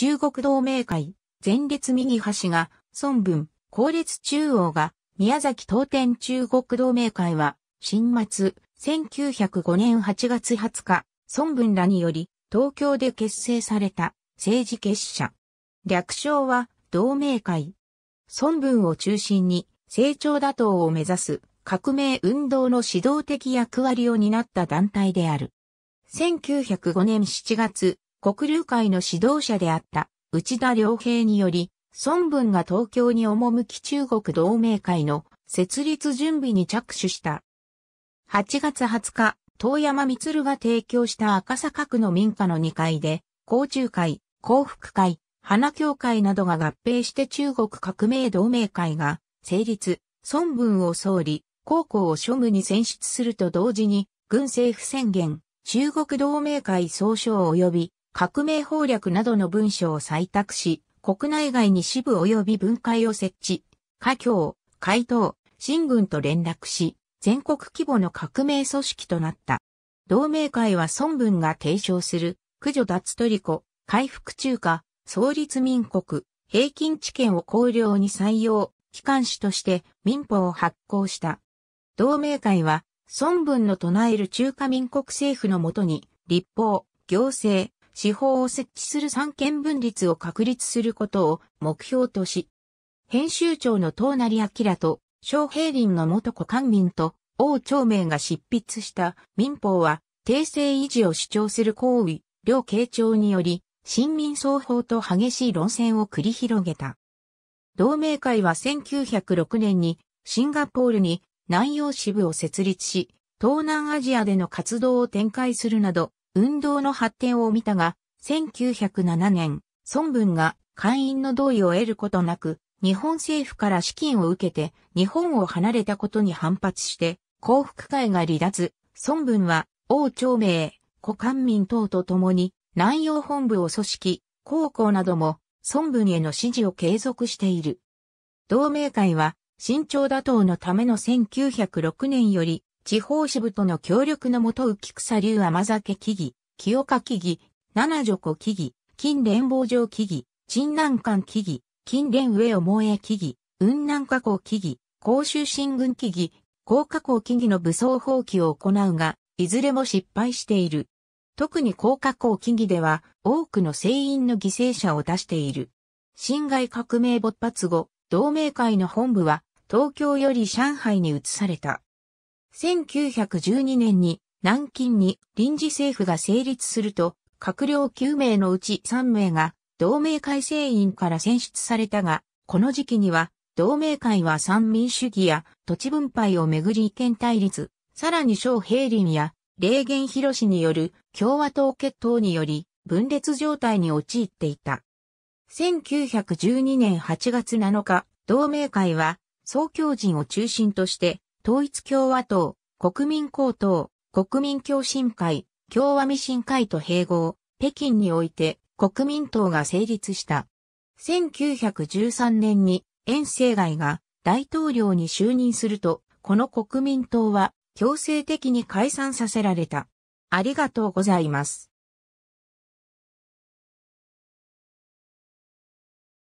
中国同盟会、前列右端が、孫文、後列中央が、宮崎東天中国同盟会は、新末、1905年8月20日、孫文らにより、東京で結成された、政治結社。略称は、同盟会。孫文を中心に、成長打倒を目指す、革命運動の指導的役割を担った団体である。1905年7月、国流会の指導者であった内田良平により、孫文が東京に赴き中国同盟会の設立準備に着手した。8月20日、遠山光が提供した赤坂区の民家の2階で、甲中会、幸福会、花協会などが合併して中国革命同盟会が成立、孫文を総理、高校を庶務に選出すると同時に、軍政府宣言、中国同盟会総称及び革命法略などの文書を採択し、国内外に支部及び分会を設置、家境、海東、新軍と連絡し、全国規模の革命組織となった。同盟会は孫文が提唱する、駆除脱トリコ、回復中華、創立民国、平均知見を考慮に採用、機関紙として民法を発行した。同盟会は、孫文の唱える中華民国政府のもとに、立法、行政、司法を設置する三権分立を確立することを目標とし、編集長の東成明と、昌平林の元古官民と、王長明が執筆した民法は、訂正維持を主張する行為、両慶長により、新民双方と激しい論戦を繰り広げた。同盟会は1906年にシンガポールに南洋支部を設立し、東南アジアでの活動を展開するなど、運動の発展を見たが、1907年、孫文が会員の同意を得ることなく、日本政府から資金を受けて日本を離れたことに反発して、幸福会が離脱、孫文は王朝明、古官民等と共に南洋本部を組織、高校なども孫文への支持を継続している。同盟会は、新朝打倒のための1906年より地方支部との協力のもと浮草流甘酒木々、清香木々、七女子木々、金連坊城木々、陳南館木々、金連上尾萌え木々、雲南加工木々、甲州新軍木々、高加工木々の武装放棄を行うが、いずれも失敗している。特に高加工木々では、多くの船員の犠牲者を出している。侵害革命勃発後、同盟会の本部は、東京より上海に移された。1912年に南京に臨時政府が成立すると、閣僚9名のうち3名が同盟会成員から選出されたが、この時期には同盟会は三民主義や土地分配をめぐり意見対立、さらに小平林や霊源氏による共和党決闘により分裂状態に陥っていた。1912年8月7日、同盟会は総教人を中心として統一共和党、国民高等、国民共進会、共和民進会と併合、北京において国民党が成立した。1913年に遠征外が大統領に就任すると、この国民党は強制的に解散させられた。ありがとうございます。